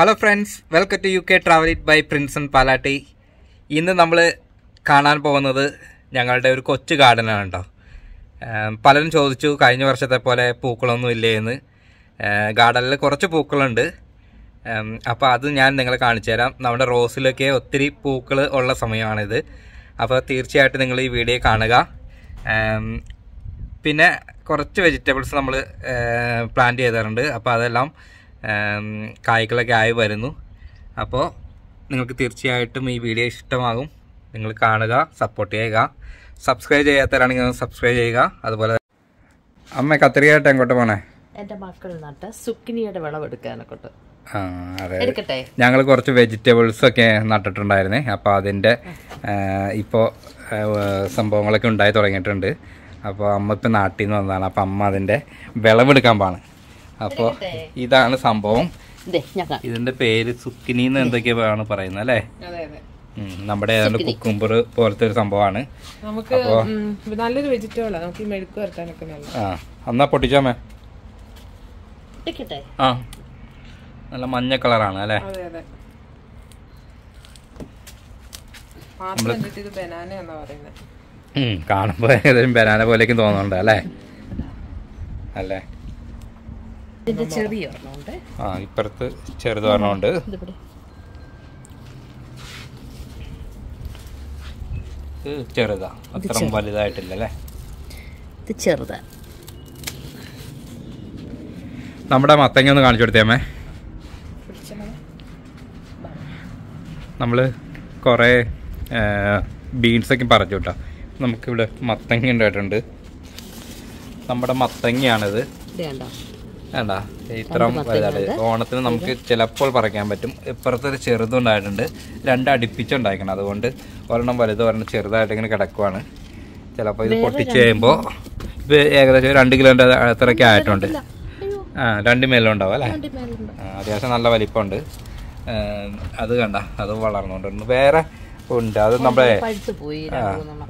hello friends welcome to U K travel it by Prinson Palatty ഇന്ന് നമ്മൾ കാണാൻ പോകുന്നത് ഞങ്ങളുടെ ഒരു കൊച്ചു ഗാർഡനാണ് കേട്ടോ പലരും ചോദിച്ചു കഴിഞ്ഞ വർഷത്തെ പോലെ പൂക്കളൊന്നും ഇല്ലേ എന്ന് ഗാർഡനിൽ കുറച്ച് പൂക്കളുണ്ട് അപ്പോൾ അത് ഞാൻ നിങ്ങളെ കാണിച്ചു തരാം നമ്മുടെ റോസിലൊക്കെ ഒത്തിരി പൂക്കൾ ഉള്ള സമയമാണിത് അപ്പോൾ തീർച്ചയായിട്ടും നിങ്ങൾ ഈ വീഡിയോ കാണുക പിന്നെ കുറച്ച് വെജിറ്റബിൾസ് നമ്മൾ പ്ലാന്റ് ചെയ്തിട്ടുണ്ട് അപ്പോൾ അതെല്ലാം കായ്കളൊക്കെ ആയി വരുന്നു അപ്പോൾ നിങ്ങൾക്ക് തീർച്ചയായിട്ടും ഈ വീഡിയോ ഇഷ്ടമാകും നിങ്ങൾ കാണുക സപ്പോർട്ട് ചെയ്യുക സബ്സ്ക്രൈബ് ചെയ്യാത്തവരാണെങ്കിൽ സബ്സ്ക്രൈബ് ചെയ്യുക അതുപോലെ അമ്മ കത്തിരിയായിട്ട് എങ്ങോട്ട് പോണേ എൻ്റെ മക്കൾ നട്ട സുക്കിനിയുടെ ആ അതെ ഞങ്ങൾ കുറച്ച് വെജിറ്റബിൾസ് ഒക്കെ നട്ടിട്ടുണ്ടായിരുന്നേ അപ്പോൾ അതിൻ്റെ ഇപ്പോൾ സംഭവങ്ങളൊക്കെ ഉണ്ടായി തുടങ്ങിയിട്ടുണ്ട് അപ്പോൾ അമ്മ ഇപ്പം നാട്ടിൽ നിന്ന് വന്നതാണ് അപ്പോൾ അമ്മ അതിൻ്റെ വിളവെടുക്കാൻ പോണേ അപ്പോൾ ഇതാണ് സംഭവം ഇതിന്റെ പേര് സുക്കിനി എന്ന് എന്തൊക്കെയാണ് പറയുന്നത് അല്ലേ നമ്മുടെ ഏതാണ്ട് കുക്കുംബർ പോലത്തെ ഒരു സംഭവമാണ് നമുക്ക് നല്ലൊരു വെജിറ്റബിൾ നമുക്ക് ഈ മെഴുക്ക് വരട്ടാനൊക്കെ നല്ല ആ എന്നാ പൊട്ടിച്ചാമേ ആ നല്ല മഞ്ഞ കളറാണ് അല്ലേ കാണുമ്പോ ഏകദേശം ബനാന പോലെയൊക്കെ തോന്നുന്നുണ്ട് അല്ലേ അല്ലേ ആ ഇപ്പുറത്ത് ചെറുത് പറഞ്ഞോണ്ട് ചെറുതാ അത്ര വലുതായിട്ടില്ല ഇത് ചെറുതാ നമ്മുടെ മത്തങ്ങ ഒന്ന് കാണിച്ചു കൊടുത്തേ അമ്മേ നമ്മൾ കുറേ ബീൻസൊക്കെ പറഞ്ഞു കേട്ടോ നമുക്കിവിടെ മത്തങ്ങ ഉണ്ടായിട്ടുണ്ട് നമ്മുടെ മത്തങ്ങയാണിത് വേണ്ട ഇത്രയും വലുതായിട്ട് ഓണത്തിന് നമുക്ക് ചിലപ്പോൾ പറിക്കാൻ പറ്റും ഇപ്പുറത്തൊരു ചെറുതുണ്ടായിട്ടുണ്ട് രണ്ട് അടുപ്പിച്ചുണ്ടായിരിക്കണം അതുകൊണ്ട് ഒരെണ്ണം വലുത് ഒരെണ്ണം ചെറുതായിട്ട് ഇങ്ങനെ കിടക്കുവാണ് ചിലപ്പോൾ ഇത് പൊട്ടിച്ച് കഴിയുമ്പോൾ ഇത് ഏകദേശം രണ്ട് കിലോൻ്റെ അത്രയൊക്കെ ആയിട്ടുണ്ട് ആ രണ്ട് മേലും ഉണ്ടാവും അല്ലേ അത്യാവശ്യം നല്ല വലിപ്പമുണ്ട് അത് കണ്ട അത് വളർന്നുകൊണ്ട് വേറെ ഉണ്ട് അത് നമ്മളെ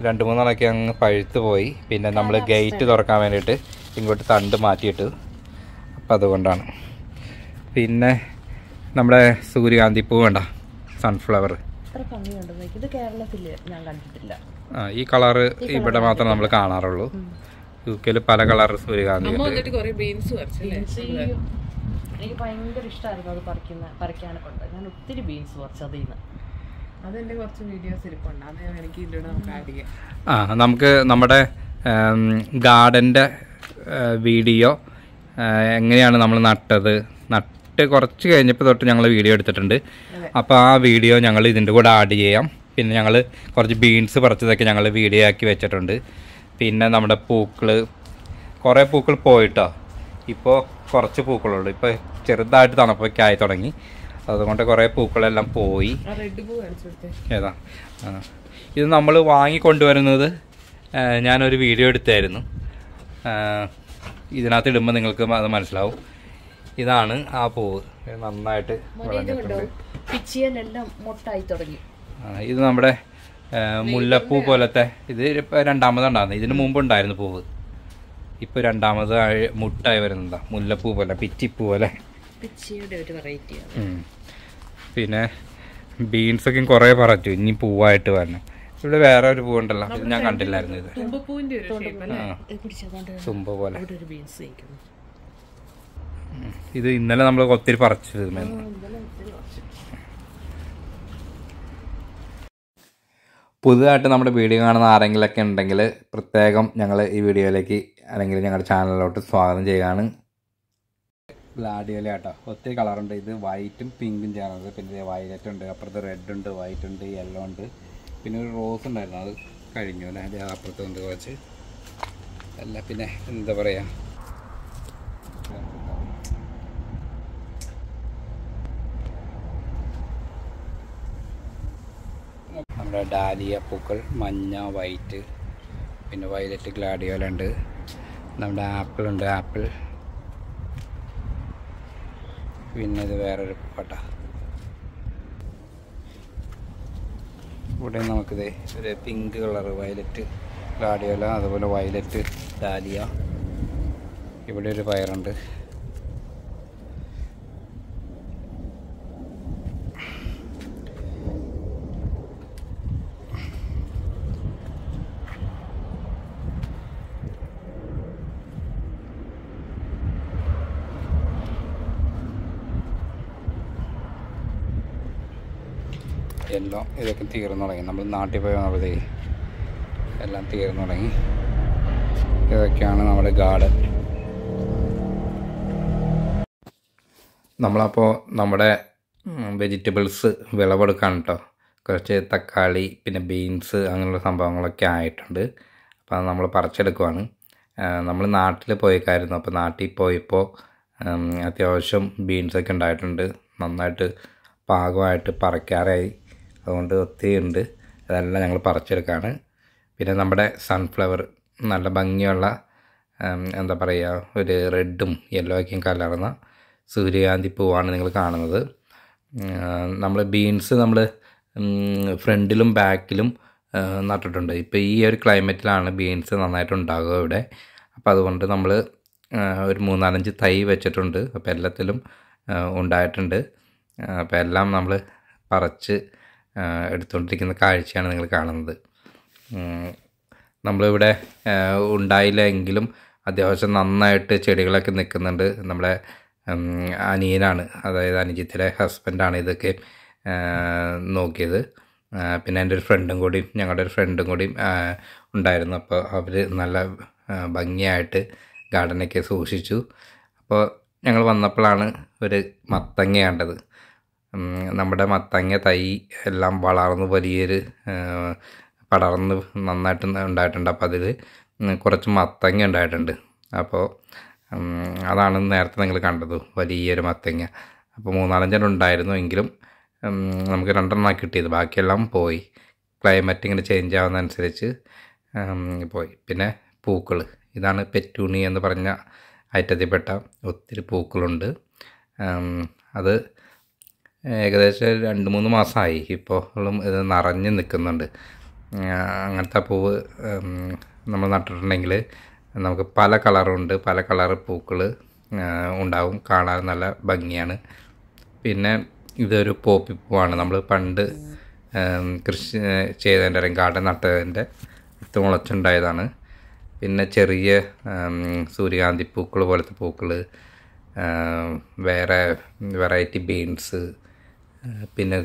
രണ്ട് മൂന്നെണ്ണൊക്കെ അങ്ങ് പഴുത്ത് പോയി പിന്നെ നമ്മൾ ഗേറ്റ് തുറക്കാൻ വേണ്ടിയിട്ട് ഇങ്ങോട്ട് തണ്ട് മാറ്റിയിട്ട് അപ്പം അതുകൊണ്ടാണ് പിന്നെ നമ്മുടെ സൂര്യകാന്തി പൂ വേണ്ട സൺഫ്ലവർ ഇത് കേരളത്തിൽ ഞാൻ കണ്ടിട്ടില്ല ആ ഈ കളറ് ഇവിടെ മാത്രം നമ്മൾ കാണാറുള്ളൂ യു കെയിൽ പല കളർ സൂര്യകാന്തി എനിക്ക് അത് പറിക്കുന്ന ഞാൻ ബീൻസ് കുറച്ച് വീഡിയോസ് എനിക്ക് നമുക്ക് ആഡ് ആ നമുക്ക് നമ്മുടെ ഗാർഡൻ്റെ വീഡിയോ എങ്ങനെയാണ് നമ്മൾ നട്ടത് നട്ട് കുറച്ച് കഴിഞ്ഞപ്പോൾ തൊട്ട് ഞങ്ങൾ വീഡിയോ എടുത്തിട്ടുണ്ട് അപ്പോൾ ആ വീഡിയോ ഞങ്ങൾ ഇതിൻ്റെ കൂടെ ആഡ് ചെയ്യാം പിന്നെ ഞങ്ങൾ കുറച്ച് ബീൻസ് പറിച്ചതൊക്കെ ഞങ്ങൾ വീഡിയോ ആക്കി വെച്ചിട്ടുണ്ട് പിന്നെ നമ്മുടെ പൂക്കൾ കുറേ പൂക്കൾ പോയിട്ടോ ഇപ്പോൾ കുറച്ച് പൂക്കളുള്ളൂ ഇപ്പോൾ ചെറുതായിട്ട് തണുപ്പൊക്കെ ആയി തുടങ്ങി അതുകൊണ്ട് കുറേ പൂക്കളെല്ലാം പോയി ഏതാ ഇത് നമ്മൾ വാങ്ങി കൊണ്ടുവരുന്നത് ഞാനൊരു വീഡിയോ എടുത്തായിരുന്നു ഇതിനകത്ത് ഇടുമ്പോൾ നിങ്ങൾക്ക് അത് മനസ്സിലാവും ഇതാണ് ആ പൂവ് നന്നായിട്ട് ഇത് നമ്മുടെ മുല്ലപ്പൂ പോലത്തെ ഇത് ഇപ്പോൾ രണ്ടാമതുണ്ടാകുന്നത് ഇതിന് മുമ്പ് ഉണ്ടായിരുന്നു പൂവ് ഇപ്പോൾ രണ്ടാമത് മുട്ടായി വരുന്നതാ മുല്ലപ്പൂ പോലെ പിറ്റിപ്പൂ പോലെ പിന്നെ ബീൻസൊക്കെ കുറേ പറഞ്ഞു ഇനി പൂവായിട്ട് വരണം ഇവിടെ വേറെ ഒരു പൂവുണ്ടല്ലോ ഞാൻ കണ്ടില്ലായിരുന്നു ഇത് പോലെ ഇത് ഇന്നലെ നമ്മൾ ഒത്തിരി പറിച്ചിരുന്നു പുതുതായിട്ട് നമ്മുടെ വീഡിയോ കാണുന്ന ആരെങ്കിലൊക്കെ ഉണ്ടെങ്കിൽ പ്രത്യേകം ഞങ്ങൾ ഈ വീഡിയോയിലേക്ക് അല്ലെങ്കിൽ ഞങ്ങളുടെ ചാനലിലോട്ട് സ്വാഗതം ചെയ്യുകയാണ് ഗ്ലാഡിയോല ഒത്തിരി കളറുണ്ട് ഇത് വൈറ്റും പിങ്കും ചേർന്നത് പിന്നെ വയലറ്റ് ഉണ്ട് അപ്പുറത്ത് റെഡ് ഉണ്ട് വൈറ്റ് ഉണ്ട് യെല്ലോ ഉണ്ട് പിന്നെ ഒരു റോസ് ഉണ്ടായിരുന്നു അത് കഴിഞ്ഞു അല്ലേ അതേ അപ്പുറത്ത് കൊണ്ട് കുറച്ച് അല്ല പിന്നെ എന്താ പറയുക നമ്മുടെ ഡാലിയ പൂക്കൾ മഞ്ഞ വൈറ്റ് പിന്നെ വയലറ്റ് ഗ്ലാഡിയോല ഉണ്ട് നമ്മുടെ ആപ്പിൾ ഉണ്ട് ആപ്പിൾ പിന്നെ ഇത് വേറൊരു പാട്ടാണ് ഇവിടെ നമുക്കിത് ഒരു പിങ്ക് കളർ വയലറ്റ് ഗാഡിയോല അതുപോലെ വയലറ്റ് ഡാലിയ ഇവിടെ ഒരു പയറുണ്ട് എല്ലാം ഇതൊക്കെ തീർന്നു തുടങ്ങി നമ്മൾ നാട്ടിൽ പോയി വന്നപ്പോഴേ എല്ലാം തീർന്നു തുടങ്ങി ഇതൊക്കെയാണ് നമ്മുടെ ഗാർഡൻ നമ്മളപ്പോൾ നമ്മുടെ വെജിറ്റബിൾസ് വിളവെടുക്കാൻ കേട്ടോ കുറച്ച് തക്കാളി പിന്നെ ബീൻസ് അങ്ങനെയുള്ള സംഭവങ്ങളൊക്കെ ആയിട്ടുണ്ട് അപ്പോൾ നമ്മൾ പറിച്ചെടുക്കുവാണ് നമ്മൾ നാട്ടിൽ പോയിക്കായിരുന്നു അപ്പോൾ നാട്ടിൽ പോയപ്പോൾ അത്യാവശ്യം ബീൻസൊക്കെ ഉണ്ടായിട്ടുണ്ട് നന്നായിട്ട് പാകമായിട്ട് പറിക്കാറായി അതുകൊണ്ട് ഒത്തിരി ഉണ്ട് അതെല്ലാം ഞങ്ങൾ പറിച്ചെടുക്കുകയാണ് പിന്നെ നമ്മുടെ സൺഫ്ലവർ നല്ല ഭംഗിയുള്ള എന്താ പറയുക ഒരു റെഡും യെല്ലോ ഒക്കെയും കലർന്ന സൂര്യകാന്തി പൂവാണ് നിങ്ങൾ കാണുന്നത് നമ്മൾ ബീൻസ് നമ്മൾ ഫ്രണ്ടിലും ബാക്കിലും നട്ടിട്ടുണ്ട് ഇപ്പോൾ ഈ ഒരു ക്ലൈമറ്റിലാണ് ബീൻസ് നന്നായിട്ട് ഉണ്ടാകുക ഇവിടെ അപ്പോൾ അതുകൊണ്ട് നമ്മൾ ഒരു മൂന്നാലഞ്ച് തൈ വെച്ചിട്ടുണ്ട് അപ്പോൾ എല്ലാത്തിലും ഉണ്ടായിട്ടുണ്ട് അപ്പോൾ എല്ലാം നമ്മൾ പറച്ച് എടുത്തുകൊണ്ടിരിക്കുന്ന കാഴ്ചയാണ് നിങ്ങൾ കാണുന്നത് നമ്മളിവിടെ ഉണ്ടായില്ല എങ്കിലും അത്യാവശ്യം നന്നായിട്ട് ചെടികളൊക്കെ നിൽക്കുന്നുണ്ട് നമ്മുടെ അനിയനാണ് അതായത് അനിജിത്തിലെ ഹസ്ബൻഡാണ് ഇതൊക്കെ നോക്കിയത് പിന്നെ എൻ്റെ ഒരു ഫ്രണ്ടും കൂടി ഞങ്ങളുടെ ഒരു ഫ്രണ്ടും കൂടി ഉണ്ടായിരുന്നു അപ്പോൾ അവർ നല്ല ഭംഗിയായിട്ട് ഗാർഡനൊക്കെ സൂക്ഷിച്ചു അപ്പോൾ ഞങ്ങൾ വന്നപ്പോഴാണ് ഒരു മത്തങ്ങ കണ്ടത് നമ്മുടെ മത്തങ്ങ തൈ എല്ലാം വളർന്ന് വലിയൊരു പടർന്ന് നന്നായിട്ട് ഉണ്ടായിട്ടുണ്ട് അപ്പോൾ അതിൽ കുറച്ച് മത്തങ്ങ ഉണ്ടായിട്ടുണ്ട് അപ്പോൾ അതാണ് നേരത്തെ നിങ്ങൾ കണ്ടത് വലിയൊരു മത്തങ്ങ അപ്പോൾ മൂന്നാലഞ്ചെണ്ണം ഉണ്ടായിരുന്നു എങ്കിലും നമുക്ക് രണ്ടെണ്ണം കിട്ടിയത് ബാക്കിയെല്ലാം പോയി ക്ലൈമറ്റ് ഇങ്ങനെ ചേഞ്ച് ആവുന്നതനുസരിച്ച് പോയി പിന്നെ പൂക്കൾ ഇതാണ് പെറ്റൂണി എന്ന് പറഞ്ഞ ഐറ്റത്തിൽപ്പെട്ട ഒത്തിരി പൂക്കളുണ്ട് അത് ഏകദേശം രണ്ട് മൂന്ന് മാസമായി ഇപ്പോൾ ഇത് നിറഞ്ഞ് നിൽക്കുന്നുണ്ട് അങ്ങനത്തെ പൂവ് നമ്മൾ നട്ടിട്ടുണ്ടെങ്കിൽ നമുക്ക് പല കളറുണ്ട് പല കളർ പൂക്കൾ ഉണ്ടാവും കാണാൻ നല്ല ഭംഗിയാണ് പിന്നെ ഇതൊരു പോപ്പി പൂവാണ് നമ്മൾ പണ്ട് കൃഷി ചെയ്തതിൻ്റെ അല്ലെങ്കിൽ ഗാർഡൻ നട്ടതിൻ്റെ വിത്ത് മുളച്ചുണ്ടായതാണ് പിന്നെ ചെറിയ സൂര്യകാന്തി പൂക്കൾ പോലത്തെ പൂക്കൾ വേറെ വെറൈറ്റി ബീൻസ് പിന്നെ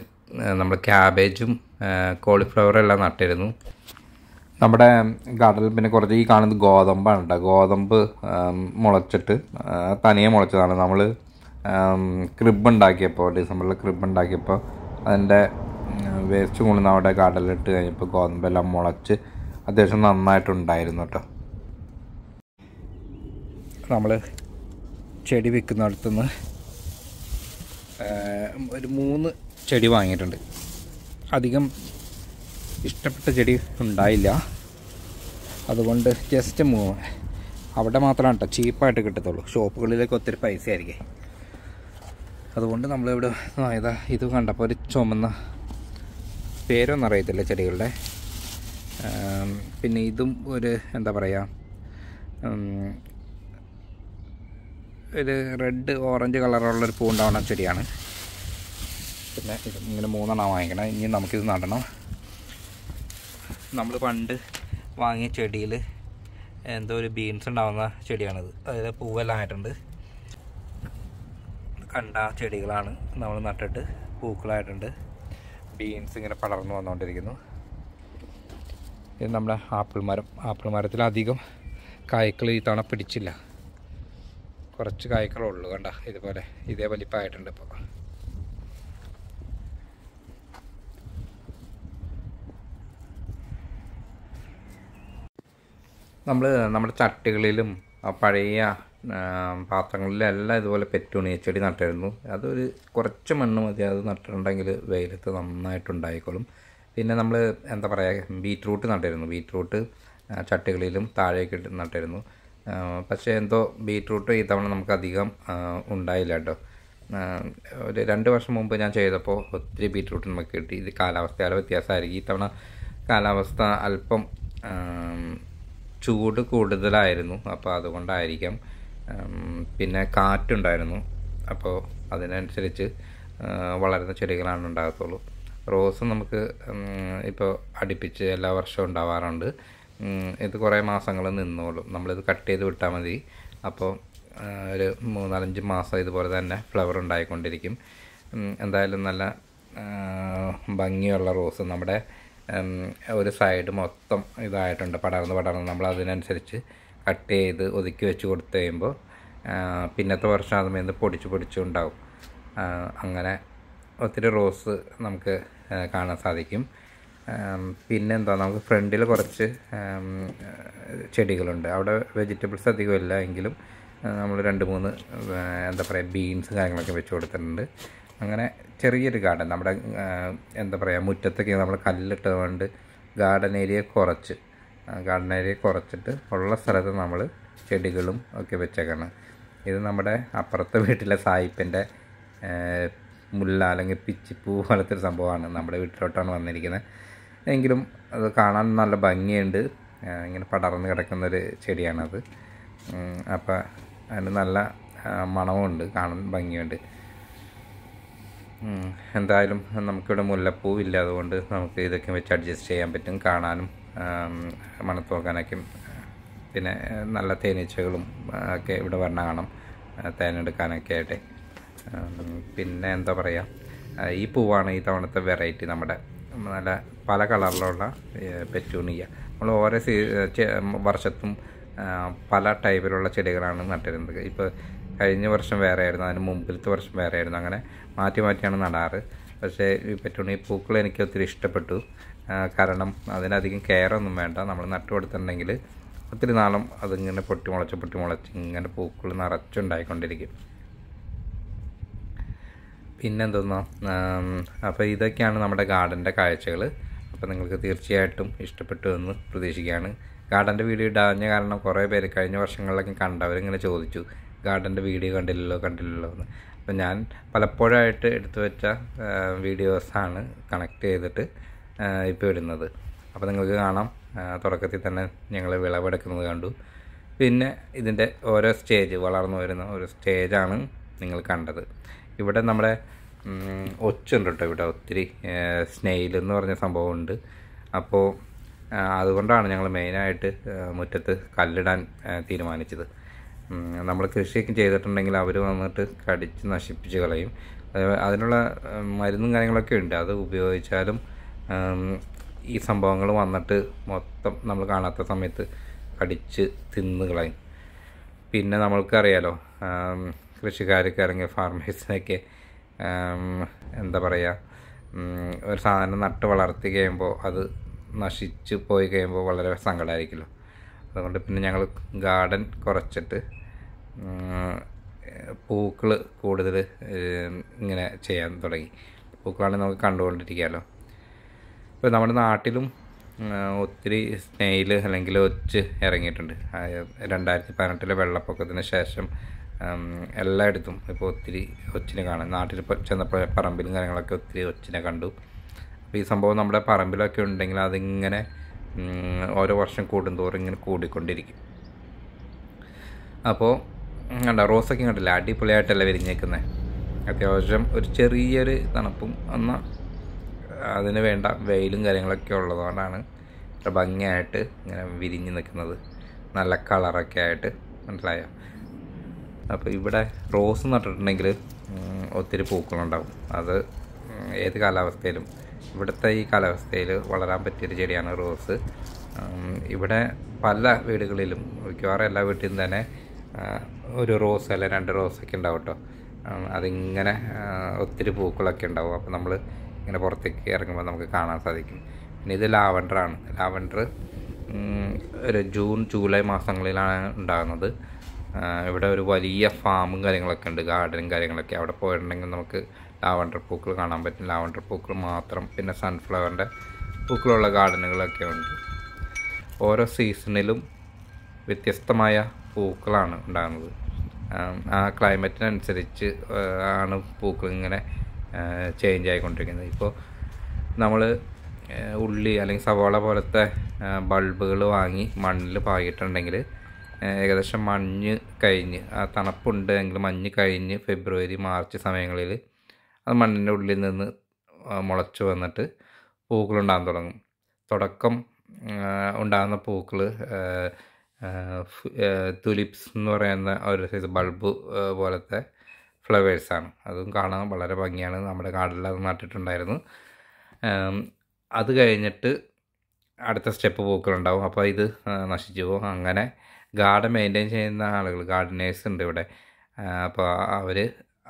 നമ്മൾ ക്യാബേജും കോളിഫ്ലവറും എല്ലാം നട്ടിരുന്നു നമ്മുടെ ഗാർഡനിൽ പിന്നെ കുറച്ച് ഈ കാണുന്നത് ഗോതമ്പാണ് കേട്ടോ ഗോതമ്പ് മുളച്ചിട്ട് തനിയെ മുളച്ചതാണ് നമ്മൾ ക്രിബ് ഉണ്ടാക്കിയപ്പോൾ ഡിസംബറിൽ ക്രിബ് ഉണ്ടാക്കിയപ്പോൾ അതിൻ്റെ വേസ്റ്റ് കൊണ്ടുവന്ന് അവിടെ ഗാർഡനിലിട്ട് കഴിഞ്ഞപ്പോൾ ഗോതമ്പെല്ലാം മുളച്ച് അത്യാവശ്യം നന്നായിട്ടുണ്ടായിരുന്നു കേട്ടോ നമ്മൾ ചെടി വെക്കുന്നിടത്തുനിന്ന് ഒരു മൂന്ന് ചെടി വാങ്ങിയിട്ടുണ്ട് അധികം ഇഷ്ടപ്പെട്ട ചെടി ഉണ്ടായില്ല അതുകൊണ്ട് ജസ്റ്റ് മൂവ് അവിടെ മാത്രമാണ് കേട്ടോ ചീപ്പായിട്ട് കിട്ടത്തുള്ളൂ ഷോപ്പുകളിലേക്ക് ഒത്തിരി പൈസ ആയിരിക്കും അതുകൊണ്ട് നമ്മളിവിടെ വാങ്ങിയതാ ഇത് കണ്ടപ്പോൾ ഒരു ചുമന്ന പേരൊന്നും അറിയത്തില്ല ചെടികളുടെ പിന്നെ ഇതും ഒരു എന്താ പറയുക ഒരു റെഡ് ഓറഞ്ച് കളറുള്ളൊരു പൂ ഉണ്ടാവുന്ന ചെടിയാണ് പിന്നെ ഇങ്ങനെ മൂന്നെണ്ണം വാങ്ങിക്കണം ഇനി നമുക്കിത് നടണം നമ്മൾ പണ്ട് വാങ്ങിയ ചെടിയിൽ എന്തോ ഒരു ബീൻസ് ഉണ്ടാവുന്ന ചെടിയാണിത് അതായത് പൂവെല്ലാം ആയിട്ടുണ്ട് കണ്ട ചെടികളാണ് നമ്മൾ നട്ടിട്ട് പൂക്കളായിട്ടുണ്ട് ബീൻസ് ഇങ്ങനെ പടർന്നു വന്നുകൊണ്ടിരിക്കുന്നു ഇത് നമ്മുടെ ആപ്പിൾ മരം ആപ്പിൾ മരത്തിലധികം കായ്ക്കൾ ഈ തവണ പിടിച്ചില്ല കുറച്ച് ഉള്ളൂ കണ്ട ഇതുപോലെ ഇതേ വലിപ്പമായിട്ടുണ്ട് ഇപ്പോൾ നമ്മൾ നമ്മുടെ ചട്ടികളിലും പഴയ പാത്രങ്ങളിലും എല്ലാം ഇതുപോലെ പെറ്റൂണി ചെടി നട്ടായിരുന്നു അതൊരു കുറച്ച് മണ്ണ് മതി അത് നട്ടിട്ടുണ്ടെങ്കിൽ വെയിലത്ത് നന്നായിട്ടുണ്ടായിക്കോളും പിന്നെ നമ്മൾ എന്താ പറയുക ബീറ്റ്റൂട്ട് നട്ടായിരുന്നു ബീറ്റ്റൂട്ട് ചട്ടികളിലും താഴേക്കിട്ട് നട്ടായിരുന്നു പക്ഷേ എന്തോ ബീട്രൂട്ട് ഈ തവണ നമുക്കധികം ഉണ്ടായില്ല കേട്ടോ ഒരു രണ്ട് വർഷം മുമ്പ് ഞാൻ ചെയ്തപ്പോൾ ഒത്തിരി ബീട്രൂട്ട് നമുക്ക് കിട്ടി ഇത് കാലാവസ്ഥയുടെ വ്യത്യാസമായിരിക്കും ഈ തവണ കാലാവസ്ഥ അല്പം ചൂട് കൂടുതലായിരുന്നു അപ്പോൾ അതുകൊണ്ടായിരിക്കാം പിന്നെ കാറ്റുണ്ടായിരുന്നു അപ്പോൾ അതിനനുസരിച്ച് വളരുന്ന ചെടികളാണ് ഉണ്ടാകത്തുള്ളൂ റോസ് നമുക്ക് ഇപ്പോൾ അടുപ്പിച്ച് എല്ലാ വർഷവും ഉണ്ടാവാറുണ്ട് ഇത് കുറേ മാസങ്ങൾ നിന്നോളും നമ്മളിത് കട്ട് ചെയ്ത് വിട്ടാൽ മതി അപ്പോൾ ഒരു മൂന്നാലഞ്ച് മാസം ഇതുപോലെ തന്നെ ഫ്ലവർ ഉണ്ടായിക്കൊണ്ടിരിക്കും എന്തായാലും നല്ല ഭംഗിയുള്ള റോസ് നമ്മുടെ ഒരു സൈഡ് മൊത്തം ഇതായിട്ടുണ്ട് പടർന്ന് പടർന്ന് നമ്മൾ അതിനനുസരിച്ച് കട്ട് ചെയ്ത് ഒതുക്കി വെച്ച് കൊടുത്തു കഴിയുമ്പോൾ പിന്നത്തെ വർഷം അതിൽ നിന്ന് പൊടിച്ച് പൊടിച്ചുണ്ടാവും അങ്ങനെ ഒത്തിരി റോസ് നമുക്ക് കാണാൻ സാധിക്കും പിന്നെന്താ നമുക്ക് ഫ്രണ്ടിൽ കുറച്ച് ചെടികളുണ്ട് അവിടെ വെജിറ്റബിൾസ് ഇല്ല എങ്കിലും നമ്മൾ രണ്ട് മൂന്ന് എന്താ പറയുക ബീൻസ് കാര്യങ്ങളൊക്കെ വെച്ച് കൊടുത്തിട്ടുണ്ട് അങ്ങനെ ചെറിയൊരു ഗാർഡൻ നമ്മുടെ എന്താ പറയുക മുറ്റത്തൊക്കെ നമ്മൾ കല്ലിട്ട് കൊണ്ട് ഗാർഡൻ ഏരിയ കുറച്ച് ഗാർഡൻ ഏരിയ കുറച്ചിട്ട് ഉള്ള സ്ഥലത്ത് നമ്മൾ ചെടികളും ഒക്കെ വെച്ചേക്കാണ് ഇത് നമ്മുടെ അപ്പുറത്തെ വീട്ടിലെ സായിപ്പിൻ്റെ മുല്ല അല്ലെങ്കിൽ പിച്ചിപ്പൂ പോലത്തെ ഒരു സംഭവമാണ് നമ്മുടെ വീട്ടിലോട്ടാണ് വന്നിരിക്കുന്നത് എങ്കിലും അത് കാണാൻ നല്ല ഭംഗിയുണ്ട് ഇങ്ങനെ പടർന്ന് കിടക്കുന്നൊരു ചെടിയാണത് അപ്പം അതിന് നല്ല മണവുമുണ്ട് കാണാൻ ഭംഗിയുണ്ട് എന്തായാലും നമുക്കിവിടെ മുല്ലപ്പൂ ഇല്ലാതുകൊണ്ട് നമുക്ക് ഇതൊക്കെ വെച്ച് അഡ്ജസ്റ്റ് ചെയ്യാൻ പറ്റും കാണാനും മണത്തോക്കാനൊക്കെ പിന്നെ നല്ല തേനീച്ചകളും ഒക്കെ ഇവിടെ വരണ കാണാം തേനെടുക്കാനൊക്കെ ആയിട്ട് പിന്നെ എന്താ പറയുക ഈ പൂവാണ് ഈ തവണത്തെ വെറൈറ്റി നമ്മുടെ നല്ല പല കളറിലുള്ള പെറ്റൂണിയ നമ്മൾ ഓരോ സീ വർഷത്തും പല ടൈപ്പിലുള്ള ചെടികളാണ് നട്ടിരുന്നത് ഇപ്പോൾ കഴിഞ്ഞ വർഷം വേറെ ആയിരുന്നു അതിന് മുമ്പിലത്തെ വർഷം വേറെ ആയിരുന്നു അങ്ങനെ മാറ്റി മാറ്റിയാണ് നടാറ് പക്ഷേ ഈ പെറ്റൂണി പൂക്കൾ എനിക്ക് ഒത്തിരി ഇഷ്ടപ്പെട്ടു കാരണം അതിനധികം കെയറൊന്നും വേണ്ട നമ്മൾ നട്ടു കൊടുത്തിട്ടുണ്ടെങ്കിൽ ഒത്തിരി നാളും അതിങ്ങനെ പൊട്ടി മുളച്ച് പൊട്ടി മുളച്ച് ഇങ്ങനെ പൂക്കൾ നിറച്ചുണ്ടായിക്കൊണ്ടിരിക്കും പിന്നെന്തെന്നോ അപ്പോൾ ഇതൊക്കെയാണ് നമ്മുടെ ഗാർഡൻ്റെ കാഴ്ചകൾ അപ്പോൾ നിങ്ങൾക്ക് തീർച്ചയായിട്ടും ഇഷ്ടപ്പെട്ടു എന്ന് പ്രതീക്ഷിക്കുകയാണ് ഗാർഡൻ്റെ വീഡിയോ ഇടാഞ്ഞ കാരണം കുറേ പേര് കഴിഞ്ഞ വർഷങ്ങളിലൊക്കെ കണ്ടവരിങ്ങനെ ചോദിച്ചു ഗാർഡൻ്റെ വീഡിയോ കണ്ടില്ലല്ലോ കണ്ടില്ലല്ലോ എന്ന് അപ്പോൾ ഞാൻ പലപ്പോഴായിട്ട് എടുത്തു വെച്ച വീഡിയോസാണ് കണക്ട് ചെയ്തിട്ട് ഇപ്പോൾ ഇടുന്നത് അപ്പോൾ നിങ്ങൾക്ക് കാണാം തുടക്കത്തിൽ തന്നെ ഞങ്ങൾ വിളവെടുക്കുന്നത് കണ്ടു പിന്നെ ഇതിൻ്റെ ഓരോ സ്റ്റേജ് വളർന്നു വരുന്ന ഒരു സ്റ്റേജാണ് നിങ്ങൾ കണ്ടത് ഇവിടെ നമ്മുടെ ഒച്ചുണ്ട് കേട്ടോ ഇവിടെ ഒത്തിരി സ്നെയിൽ എന്ന് പറഞ്ഞ സംഭവമുണ്ട് അപ്പോൾ അതുകൊണ്ടാണ് ഞങ്ങൾ മെയിനായിട്ട് മുറ്റത്ത് കല്ലിടാൻ തീരുമാനിച്ചത് നമ്മൾ കൃഷിയൊക്കെ ചെയ്തിട്ടുണ്ടെങ്കിൽ അവർ വന്നിട്ട് കടിച്ച് നശിപ്പിച്ച് കളയും അതിനുള്ള മരുന്നും കാര്യങ്ങളൊക്കെ ഉണ്ട് അത് ഉപയോഗിച്ചാലും ഈ സംഭവങ്ങൾ വന്നിട്ട് മൊത്തം നമ്മൾ കാണാത്ത സമയത്ത് കടിച്ച് തിന്നുകളയും പിന്നെ നമ്മൾക്കറിയാലോ കൃഷിക്കാർക്ക് അല്ലെങ്കിൽ ഫാർമേഴ്സിനൊക്കെ എന്താ പറയുക ഒരു സാധനം നട്ട് വളർത്തി കഴിയുമ്പോൾ അത് നശിച്ച് പോയി കഴിയുമ്പോൾ വളരെ സങ്കടമായിരിക്കുമല്ലോ അതുകൊണ്ട് പിന്നെ ഞങ്ങൾ ഗാർഡൻ കുറച്ചിട്ട് പൂക്കൾ കൂടുതൽ ഇങ്ങനെ ചെയ്യാൻ തുടങ്ങി പൂക്കളാണെങ്കിൽ നമുക്ക് കണ്ടുകൊണ്ടിരിക്കാമല്ലോ ഇപ്പോൾ നമ്മുടെ നാട്ടിലും ഒത്തിരി സ്നേയിൽ അല്ലെങ്കിൽ ഒച്ച് ഇറങ്ങിയിട്ടുണ്ട് രണ്ടായിരത്തി പതിനെട്ടിലെ വെള്ളപ്പൊക്കത്തിന് ശേഷം എല്ലായിടത്തും ഇപ്പോൾ ഒത്തിരി ഒച്ചിനെ കാണാം നാട്ടിൽ ചെന്നപ്പോൾ പറമ്പിലും കാര്യങ്ങളൊക്കെ ഒത്തിരി ഒച്ചിനെ കണ്ടു അപ്പോൾ ഈ സംഭവം നമ്മുടെ പറമ്പിലൊക്കെ ഉണ്ടെങ്കിൽ അതിങ്ങനെ ഓരോ വർഷം കൂടുന്തോറും ഇങ്ങനെ കൂടിക്കൊണ്ടിരിക്കും അപ്പോൾ കണ്ട റോസൊക്കെ കണ്ടില്ല അടിപൊളിയായിട്ടല്ല വിരിഞ്ഞേക്കുന്നത് അത്യാവശ്യം ഒരു ചെറിയൊരു തണുപ്പും എന്നാൽ അതിന് വേണ്ട വെയിലും കാര്യങ്ങളൊക്കെ ഉള്ളതുകൊണ്ടാണ് ഇത്ര ഭംഗിയായിട്ട് ഇങ്ങനെ വിരിഞ്ഞ് നിൽക്കുന്നത് നല്ല കളറൊക്കെ ആയിട്ട് മനസ്സിലായോ അപ്പോൾ ഇവിടെ റോസ് നട്ടിട്ടുണ്ടെങ്കിൽ ഒത്തിരി പൂക്കളുണ്ടാകും അത് ഏത് കാലാവസ്ഥയിലും ഇവിടുത്തെ ഈ കാലാവസ്ഥയിൽ വളരാൻ പറ്റിയൊരു ചെടിയാണ് റോസ് ഇവിടെ പല വീടുകളിലും മിക്കവാറും എല്ലാ വീട്ടിലും തന്നെ ഒരു റോസ് അല്ല രണ്ട് റോസൊക്കെ ഉണ്ടാവും കേട്ടോ അതിങ്ങനെ ഒത്തിരി പൂക്കളൊക്കെ ഉണ്ടാവും അപ്പോൾ നമ്മൾ ഇങ്ങനെ പുറത്തേക്ക് ഇറങ്ങുമ്പോൾ നമുക്ക് കാണാൻ സാധിക്കും പിന്നെ ഇത് ആണ് ലാവൻഡർ ഒരു ജൂൺ ജൂലൈ മാസങ്ങളിലാണ് ഉണ്ടാകുന്നത് ഇവിടെ ഒരു വലിയ ഫാമും കാര്യങ്ങളൊക്കെ ഉണ്ട് ഗാർഡനും കാര്യങ്ങളൊക്കെ അവിടെ പോയിട്ടുണ്ടെങ്കിൽ നമുക്ക് ലാവണ്ടർ പൂക്കൾ കാണാൻ പറ്റും ലാവണ്ടർ പൂക്കൾ മാത്രം പിന്നെ സൺഫ്ലവറിൻ്റെ പൂക്കളുള്ള ഗാർഡനുകളൊക്കെ ഉണ്ട് ഓരോ സീസണിലും വ്യത്യസ്തമായ പൂക്കളാണ് ഉണ്ടാകുന്നത് ആ ക്ലൈമറ്റിനനുസരിച്ച് ആണ് പൂക്കൾ ഇങ്ങനെ ചേഞ്ച് ആയിക്കൊണ്ടിരിക്കുന്നത് ഇപ്പോൾ നമ്മൾ ഉള്ളി അല്ലെങ്കിൽ സവാള പോലത്തെ ബൾബുകൾ വാങ്ങി മണ്ണിൽ പാകിയിട്ടുണ്ടെങ്കിൽ ഏകദേശം മഞ്ഞ് കഴിഞ്ഞ് ആ തണുപ്പുണ്ട് എങ്കിൽ മഞ്ഞ് കഴിഞ്ഞ് ഫെബ്രുവരി മാർച്ച് സമയങ്ങളിൽ അത് മണ്ണിൻ്റെ ഉള്ളിൽ നിന്ന് മുളച്ച് വന്നിട്ട് പൂക്കളുണ്ടാകാൻ തുടങ്ങും തുടക്കം ഉണ്ടാകുന്ന പൂക്കൾ തുലിപ്സ് എന്ന് പറയുന്ന ഒരു സൈസ് ബൾബ് പോലത്തെ ഫ്ലവേഴ്സാണ് അതും കാണാൻ വളരെ ഭംഗിയാണ് നമ്മുടെ കാടിൽ അത് നട്ടിട്ടുണ്ടായിരുന്നു അത് കഴിഞ്ഞിട്ട് അടുത്ത സ്റ്റെപ്പ് പൂക്കളുണ്ടാവും അപ്പോൾ ഇത് നശിച്ചു പോകും അങ്ങനെ ഗാർഡൻ മെയിൻറ്റെയിൻ ചെയ്യുന്ന ആളുകൾ ഗാർഡനേഴ്സ് ഉണ്ട് ഇവിടെ അപ്പോൾ അവർ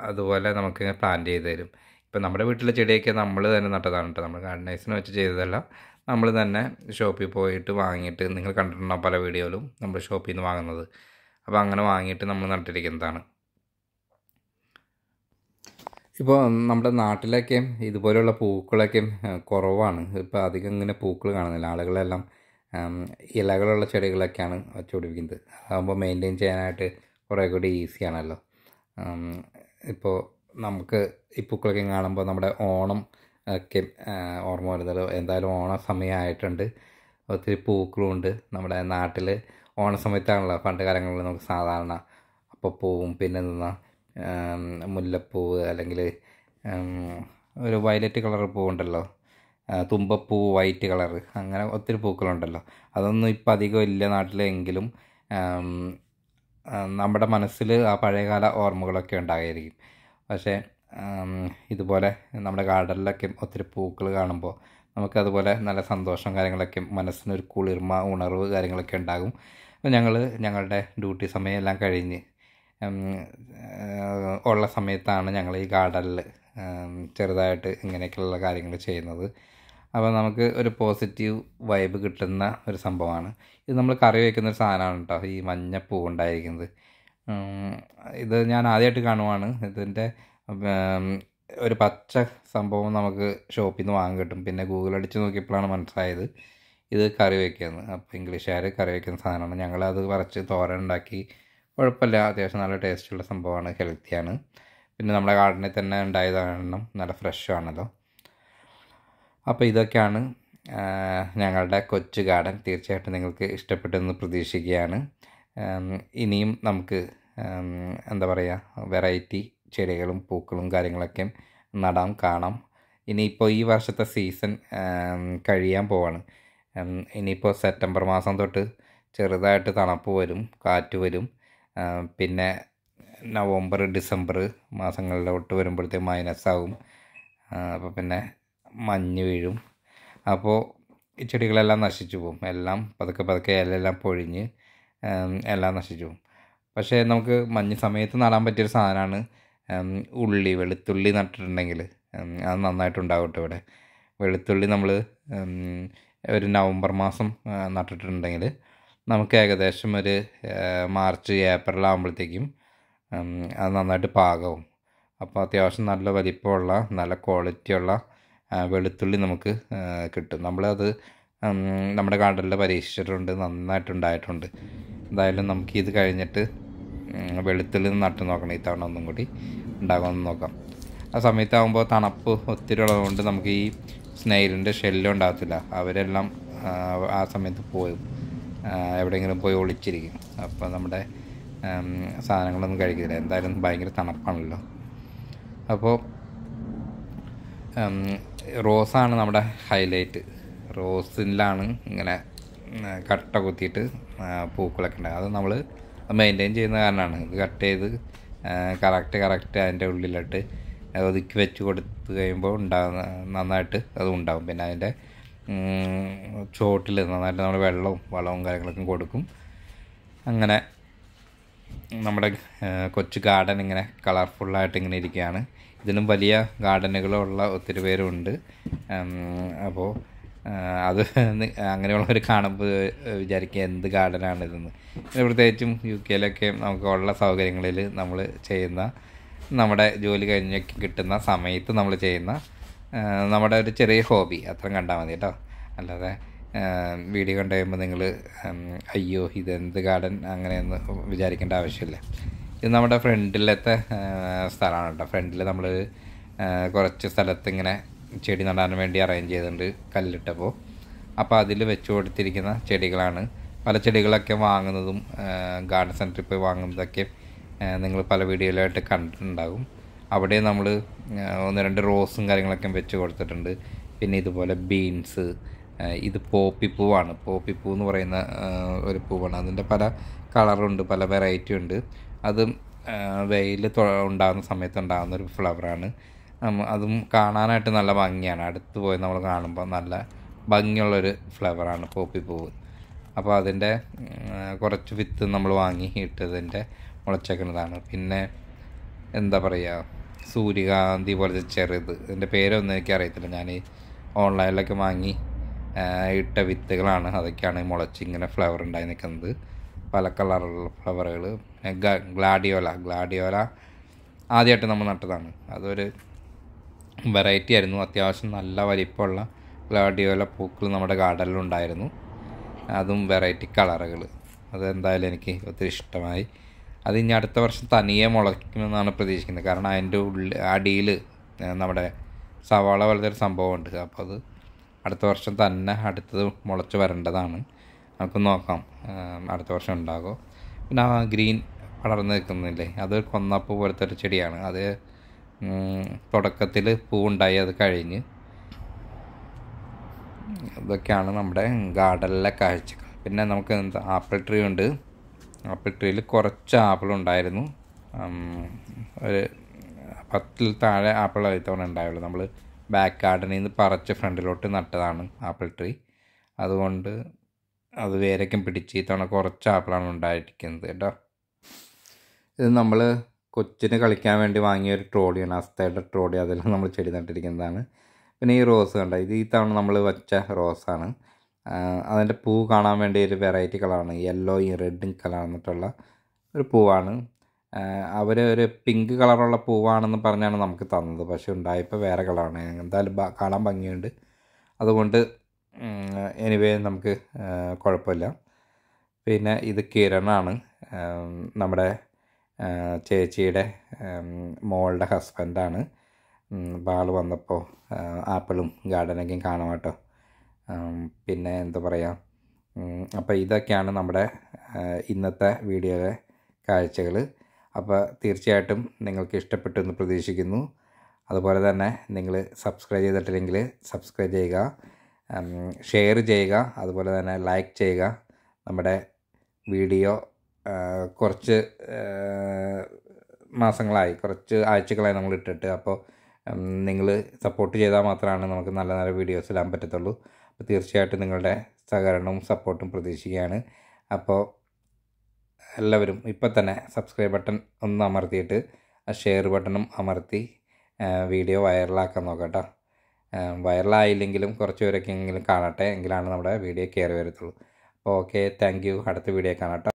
അതുപോലെ നമുക്ക് പ്ലാൻ ചെയ്ത് തരും ഇപ്പം നമ്മുടെ വീട്ടിലെ ചെടിയൊക്കെ നമ്മൾ തന്നെ നട്ടതാണ് കേട്ടോ നമ്മൾ ഗാർഡനേഴ്സിനെ വെച്ച് ചെയ്തതല്ല നമ്മൾ തന്നെ ഷോപ്പിൽ പോയിട്ട് വാങ്ങിയിട്ട് നിങ്ങൾ കണ്ടിട്ടുണ്ടാവും പല വീഡിയോയിലും നമ്മൾ ഷോപ്പിൽ നിന്ന് വാങ്ങുന്നത് അപ്പോൾ അങ്ങനെ വാങ്ങിയിട്ട് നമ്മൾ നട്ടിരിക്കുന്നതാണ് ഇപ്പോൾ നമ്മുടെ നാട്ടിലൊക്കെയും ഇതുപോലെയുള്ള പൂക്കളൊക്കെയും കുറവാണ് ഇപ്പോൾ അധികം ഇങ്ങനെ പൂക്കൾ കാണുന്നില്ല ആളുകളെല്ലാം ഇലകളുള്ള ചെടികളൊക്കെയാണ് വെച്ച് പിടിപ്പിക്കുന്നത് അതാകുമ്പോൾ മെയിൻറ്റെയിൻ ചെയ്യാനായിട്ട് കുറേ കൂടി ഈസിയാണല്ലോ ഇപ്പോൾ നമുക്ക് ഈ പൂക്കളൊക്കെ കാണുമ്പോൾ നമ്മുടെ ഓണം ഒക്കെ ഓർമ്മ വരുന്നത് എന്തായാലും ഓണ സമയമായിട്ടുണ്ട് ഒത്തിരി പൂക്കളുമുണ്ട് നമ്മുടെ നാട്ടിൽ ഓണ സമയത്താണല്ലോ പണ്ട് കാലങ്ങളിൽ നമുക്ക് സാധാരണ അപ്പോൾ പൂവും പിന്നെ നിന്ന മുല്ലപ്പൂവ് അല്ലെങ്കിൽ ഒരു വയലറ്റ് കളർ പൂവുണ്ടല്ലോ തുമ്പപ്പൂ വൈറ്റ് കളർ അങ്ങനെ ഒത്തിരി പൂക്കളുണ്ടല്ലോ അതൊന്നും ഇപ്പം അധികം ഇല്ല നാട്ടിലെങ്കിലും നമ്മുടെ മനസ്സിൽ ആ പഴയകാല ഓർമ്മകളൊക്കെ ഉണ്ടായിരിക്കും പക്ഷേ ഇതുപോലെ നമ്മുടെ ഗാർഡനിലൊക്കെ ഒത്തിരി പൂക്കൾ കാണുമ്പോൾ നമുക്കതുപോലെ നല്ല സന്തോഷം കാര്യങ്ങളൊക്കെ മനസ്സിനൊരു കുളിർമ ഉണർവ് കാര്യങ്ങളൊക്കെ ഉണ്ടാകും അപ്പോൾ ഞങ്ങൾ ഞങ്ങളുടെ ഡ്യൂട്ടി സമയം എല്ലാം കഴിഞ്ഞ് ഉള്ള സമയത്താണ് ഞങ്ങൾ ഈ ഗാർഡനിൽ ചെറുതായിട്ട് ഇങ്ങനെയൊക്കെയുള്ള കാര്യങ്ങൾ ചെയ്യുന്നത് അപ്പോൾ നമുക്ക് ഒരു പോസിറ്റീവ് വൈബ് കിട്ടുന്ന ഒരു സംഭവമാണ് ഇത് നമ്മൾ കറി വയ്ക്കുന്ന ഒരു സാധനമാണ് കേട്ടോ ഈ മഞ്ഞ പൂ ഉണ്ടായിരിക്കുന്നത് ഇത് ഞാൻ ആദ്യമായിട്ട് കാണുവാണ് ഇതിൻ്റെ ഒരു പച്ച സംഭവം നമുക്ക് ഷോപ്പിൽ നിന്ന് വാങ്ങി കിട്ടും പിന്നെ ഗൂഗിൾ അടിച്ച് നോക്കിയപ്പോഴാണ് മനസ്സിലായത് ഇത് കറി വയ്ക്കുന്നത് അപ്പോൾ ഇംഗ്ലീഷുകാർ കറി വയ്ക്കുന്ന സാധനമാണ് ഞങ്ങളത് പറച്ച് തോരൻ ഉണ്ടാക്കി കുഴപ്പമില്ല അത്യാവശ്യം നല്ല ടേസ്റ്റുള്ള സംഭവമാണ് ഹെൽത്തിയാണ് പിന്നെ നമ്മുടെ ഗാർഡനിൽ തന്നെ ഉണ്ടായത് നല്ല ഫ്രഷ് ആണല്ലോ അപ്പോൾ ഇതൊക്കെയാണ് ഞങ്ങളുടെ കൊച്ചു ഗാർഡൻ തീർച്ചയായിട്ടും നിങ്ങൾക്ക് ഇഷ്ടപ്പെട്ടെന്ന് പ്രതീക്ഷിക്കുകയാണ് ഇനിയും നമുക്ക് എന്താ പറയുക വെറൈറ്റി ചെടികളും പൂക്കളും കാര്യങ്ങളൊക്കെ നടാം കാണാം ഇനിയിപ്പോൾ ഈ വർഷത്തെ സീസൺ കഴിയാൻ പോവാണ് ഇനിയിപ്പോൾ സെപ്റ്റംബർ മാസം തൊട്ട് ചെറുതായിട്ട് തണുപ്പ് വരും കാറ്റ് വരും പിന്നെ നവംബർ ഡിസംബർ മാസങ്ങളിലോട്ട് വരുമ്പോഴത്തേക്ക് മൈനസ് ആകും അപ്പോൾ പിന്നെ മഞ്ഞ് വീഴും അപ്പോൾ ഈ ചെടികളെല്ലാം നശിച്ചു പോകും എല്ലാം പതുക്കെ പതുക്കെ ഇലയെല്ലാം പൊഴിഞ്ഞ് എല്ലാം നശിച്ചു പോകും പക്ഷേ നമുക്ക് മഞ്ഞ് സമയത്ത് നടാൻ പറ്റിയൊരു സാധനമാണ് ഉള്ളി വെളുത്തുള്ളി നട്ടിട്ടുണ്ടെങ്കിൽ അത് നന്നായിട്ടുണ്ടാവും ഇവിടെ വെളുത്തുള്ളി നമ്മൾ ഒരു നവംബർ മാസം നട്ടിട്ടുണ്ടെങ്കിൽ നമുക്ക് ഏകദേശം ഒരു മാർച്ച് ഏപ്രിൽ ആകുമ്പോഴത്തേക്കും അത് നന്നായിട്ട് പാകവും അപ്പോൾ അത്യാവശ്യം നല്ല വലിപ്പമുള്ള നല്ല ക്വാളിറ്റിയുള്ള വെളുത്തുള്ളി നമുക്ക് കിട്ടും നമ്മളത് നമ്മുടെ ഗാർഡനിൽ പരീക്ഷിച്ചിട്ടുണ്ട് നന്നായിട്ടുണ്ടായിട്ടുണ്ട് എന്തായാലും നമുക്ക് ഇത് കഴിഞ്ഞിട്ട് വെളുത്തുള്ളി നട്ടു നോക്കണം ഈ തവണ ഒന്നും കൂടി ഉണ്ടാകുമെന്ന് നോക്കാം ആ സമയത്താകുമ്പോൾ തണുപ്പ് ഒത്തിരി ഉള്ളതുകൊണ്ട് നമുക്ക് ഈ സ്നെയിലിൻ്റെ ഷെല്ലും ഉണ്ടാകത്തില്ല അവരെല്ലാം ആ സമയത്ത് പോയി എവിടെയെങ്കിലും പോയി ഒളിച്ചിരിക്കും അപ്പോൾ നമ്മുടെ സാധനങ്ങളൊന്നും കഴിക്കില്ല എന്തായാലും ഭയങ്കര തണുപ്പാണല്ലോ അപ്പോൾ റോസാണ് നമ്മുടെ ഹൈലൈറ്റ് റോസിലാണ് ഇങ്ങനെ കട്ട കുത്തിയിട്ട് പൂക്കളൊക്കെ ഉണ്ട് അത് നമ്മൾ മെയിൻറ്റെയിൻ ചെയ്യുന്ന കാരണമാണ് ഇത് കട്ട് ചെയ്ത് കറക്റ്റ് കറക്റ്റ് അതിൻ്റെ ഉള്ളിലിട്ട് ഒതുക്കി വെച്ച് കൊടുത്ത് കഴിയുമ്പോൾ ഉണ്ടാകുന്ന നന്നായിട്ട് അത് ഉണ്ടാകും പിന്നെ അതിൻ്റെ ചോട്ടിൽ നന്നായിട്ട് നമ്മൾ വെള്ളവും വളവും കാര്യങ്ങളൊക്കെ കൊടുക്കും അങ്ങനെ നമ്മുടെ കൊച്ചു ഗാർഡൻ ഇങ്ങനെ കളർഫുള്ളായിട്ട് ഇങ്ങനെ ഇരിക്കുകയാണ് ഇതിലും വലിയ ഗാർഡനുകളുള്ള ഒത്തിരി പേരുണ്ട് അപ്പോൾ അത് അങ്ങനെയുള്ളവർ കാണുമ്പോൾ വിചാരിക്കുക എന്ത് ഇതെന്ന് പിന്നെ പ്രത്യേകിച്ചും യു കെയിലൊക്കെ നമുക്ക് ഉള്ള സൗകര്യങ്ങളിൽ നമ്മൾ ചെയ്യുന്ന നമ്മുടെ ജോലി കഴിഞ്ഞൊക്കെ കിട്ടുന്ന സമയത്ത് നമ്മൾ ചെയ്യുന്ന നമ്മുടെ ഒരു ചെറിയ ഹോബി അത്രയും കണ്ടാൽ മതി കേട്ടോ അല്ലാതെ വീഡിയോ കണ്ടു കഴിയുമ്പോൾ നിങ്ങൾ അയ്യോ ഇതെന്ത് ഗാർഡൻ അങ്ങനെയൊന്നും വിചാരിക്കേണ്ട ആവശ്യമില്ല ഇത് നമ്മുടെ ഫ്രണ്ടിലത്തെ സ്ഥലമാണ് കേട്ടോ ഫ്രണ്ടിൽ നമ്മൾ കുറച്ച് സ്ഥലത്ത് ഇങ്ങനെ ചെടി നടാൻ വേണ്ടി അറേഞ്ച് ചെയ്തിട്ടുണ്ട് കല്ലിട്ടപ്പോൾ അപ്പോൾ അതിൽ വെച്ചു കൊടുത്തിരിക്കുന്ന ചെടികളാണ് പല ചെടികളൊക്കെ വാങ്ങുന്നതും ഗാർഡൻ സെൻറ്ററിൽ പോയി വാങ്ങുന്നതൊക്കെ നിങ്ങൾ പല വീഡിയോയിലായിട്ട് കണ്ടിട്ടുണ്ടാകും അവിടെ നമ്മൾ ഒന്ന് രണ്ട് റോസും കാര്യങ്ങളൊക്കെ വെച്ച് കൊടുത്തിട്ടുണ്ട് പിന്നെ ഇതുപോലെ ബീൻസ് ഇത് പോപ്പി പോപ്പി പൂ എന്ന് പറയുന്ന ഒരു പൂവാണ് അതിൻ്റെ പല കളറുണ്ട് പല വെറൈറ്റി ഉണ്ട് അതും വെയിൽ ഉണ്ടാകുന്ന സമയത്ത് ഉണ്ടാകുന്ന ഒരു ഫ്ലവറാണ് അതും കാണാനായിട്ട് നല്ല ഭംഗിയാണ് അടുത്ത് പോയി നമ്മൾ കാണുമ്പോൾ നല്ല ഭംഗിയുള്ളൊരു ഫ്ലവറാണ് പോപ്പി പൂവ് അപ്പോൾ അതിൻ്റെ കുറച്ച് വിത്ത് നമ്മൾ വാങ്ങി ഇട്ടതിൻ്റെ മുളച്ചേക്കുന്നതാണ് പിന്നെ എന്താ പറയുക സൂര്യകാന്തി പോലത്തെ ചെറുത് ഇതിൻ്റെ പേരൊന്നും അറിയത്തില്ല ഞാൻ ഓൺലൈനിലൊക്കെ വാങ്ങി ഇട്ട വിത്തുകളാണ് അതൊക്കെയാണ് മുളച്ച് ഇങ്ങനെ ഫ്ലവർ ഉണ്ടായി നിൽക്കുന്നത് പല കളറുള്ള ഫ്ലവറുകൾ ഗ്ലാഡിയോല ഗ്ലാഡിയോല ആദ്യമായിട്ട് നമ്മൾ നട്ടതാണ് അതൊരു വെറൈറ്റി ആയിരുന്നു അത്യാവശ്യം നല്ല വലിപ്പമുള്ള ഗ്ലാഡിയോല പൂക്കൾ നമ്മുടെ ഗാർഡനിലുണ്ടായിരുന്നു അതും വെറൈറ്റി കളറുകൾ അതെന്തായാലും എനിക്ക് ഒത്തിരി ഇഷ്ടമായി അത് ഇനി അടുത്ത വർഷം തനിയെ മുളയ്ക്കുമെന്നാണ് പ്രതീക്ഷിക്കുന്നത് കാരണം അതിൻ്റെ ഉള്ളിൽ അടിയിൽ നമ്മുടെ സവാള പോലത്തെ ഒരു സംഭവമുണ്ട് അപ്പോൾ അത് അടുത്ത വർഷം തന്നെ അടുത്തത് മുളച്ച് വരേണ്ടതാണ് നമുക്ക് നോക്കാം അടുത്ത വർഷം ഉണ്ടാകും പിന്നെ ആ ഗ്രീൻ വളർന്ന് നിൽക്കുന്നില്ലേ അത് കൊന്നപ്പ് പോലത്തെ ഒരു ചെടിയാണ് അത് തുടക്കത്തിൽ പൂവുണ്ടായി അത് കഴിഞ്ഞ് ഇതൊക്കെയാണ് നമ്മുടെ ഗാർഡനിലെ കാഴ്ചകൾ പിന്നെ നമുക്ക് എന്താ ആപ്പിൾ ട്രീ ഉണ്ട് ആപ്പിൾ ട്രീയിൽ കുറച്ച് ആപ്പിൾ ഉണ്ടായിരുന്നു ഒരു പത്തിൽ താഴെ ആപ്പിൾ ഇത്തവണ ഉണ്ടായുള്ളൂ നമ്മൾ ബാക്ക് ഗാർഡനിൽ നിന്ന് പറിച്ച് ഫ്രണ്ടിലോട്ട് നട്ടതാണ് ആപ്പിൾ ട്രീ അതുകൊണ്ട് അത് വേരൊക്കെ പിടിച്ച് ഇത്തവണ കുറച്ച് ആപ്പിളാണ് ഉണ്ടായിരിക്കുന്നത് കേട്ടോ ഇത് നമ്മൾ കൊച്ചിന് കളിക്കാൻ വേണ്ടി വാങ്ങിയ ഒരു ട്രോളിയാണ് അസ്തയുടെ ട്രോളി അതിൽ നമ്മൾ ചെടി നട്ടിരിക്കുന്നതാണ് പിന്നെ ഈ റോസ് കണ്ട ഇത് ഈ തവണ നമ്മൾ വെച്ച റോസാണ് അതിൻ്റെ പൂ കാണാൻ വേണ്ടി ഒരു വെറൈറ്റി കളറാണ് യെല്ലോയും റെഡും കളർന്നിട്ടുള്ള ഒരു പൂവാണ് അവർ ഒരു പിങ്ക് കളറുള്ള പൂവാണെന്ന് പറഞ്ഞാണ് നമുക്ക് തന്നത് പക്ഷെ ഉണ്ടായപ്പോൾ വേറെ കളറാണ് എന്തായാലും കാണാൻ ഭംഗിയുണ്ട് അതുകൊണ്ട് എനിവേ നമുക്ക് കുഴപ്പമില്ല പിന്നെ ഇത് കിരണാണ് നമ്മുടെ ചേച്ചിയുടെ മോളുടെ ഹസ്ബൻഡാണ് അപ്പോൾ ആൾ വന്നപ്പോൾ ആപ്പിളും ഗാർഡനൊക്കെയും കാണാം കേട്ടോ പിന്നെ എന്താ പറയുക അപ്പോൾ ഇതൊക്കെയാണ് നമ്മുടെ ഇന്നത്തെ വീഡിയോയിലെ കാഴ്ചകൾ അപ്പോൾ തീർച്ചയായിട്ടും നിങ്ങൾക്ക് ഇഷ്ടപ്പെട്ടു എന്ന് പ്രതീക്ഷിക്കുന്നു അതുപോലെ തന്നെ നിങ്ങൾ സബ്സ്ക്രൈബ് ചെയ്തിട്ടില്ലെങ്കിൽ സബ്സ്ക്രൈബ് ചെയ്യുക ഷെയർ ചെയ്യുക അതുപോലെ തന്നെ ലൈക്ക് ചെയ്യുക നമ്മുടെ വീഡിയോ കുറച്ച് മാസങ്ങളായി കുറച്ച് ആഴ്ചകളായി നമ്മൾ ഇട്ടിട്ട് അപ്പോൾ നിങ്ങൾ സപ്പോർട്ട് ചെയ്താൽ മാത്രമാണ് നമുക്ക് നല്ല നല്ല വീഡിയോസ് ഇടാൻ പറ്റത്തുള്ളൂ അപ്പോൾ തീർച്ചയായിട്ടും നിങ്ങളുടെ സഹകരണവും സപ്പോർട്ടും പ്രതീക്ഷിക്കുകയാണ് അപ്പോൾ എല്ലാവരും ഇപ്പം തന്നെ സബ്സ്ക്രൈബ് ബട്ടൺ ഒന്ന് അമർത്തിയിട്ട് ഷെയർ ബട്ടണും അമർത്തി വീഡിയോ വൈറലാക്കാൻ നോക്കാം കേട്ടോ വൈറലായില്ലെങ്കിലും കുറച്ച് പേരൊക്കെ എങ്കിലും കാണട്ടെ എങ്കിലാണ് നമ്മുടെ വീഡിയോ കയറി വരത്തുള്ളൂ അപ്പോൾ ഓക്കെ താങ്ക് യു അടുത്ത വീഡിയോ കാണാം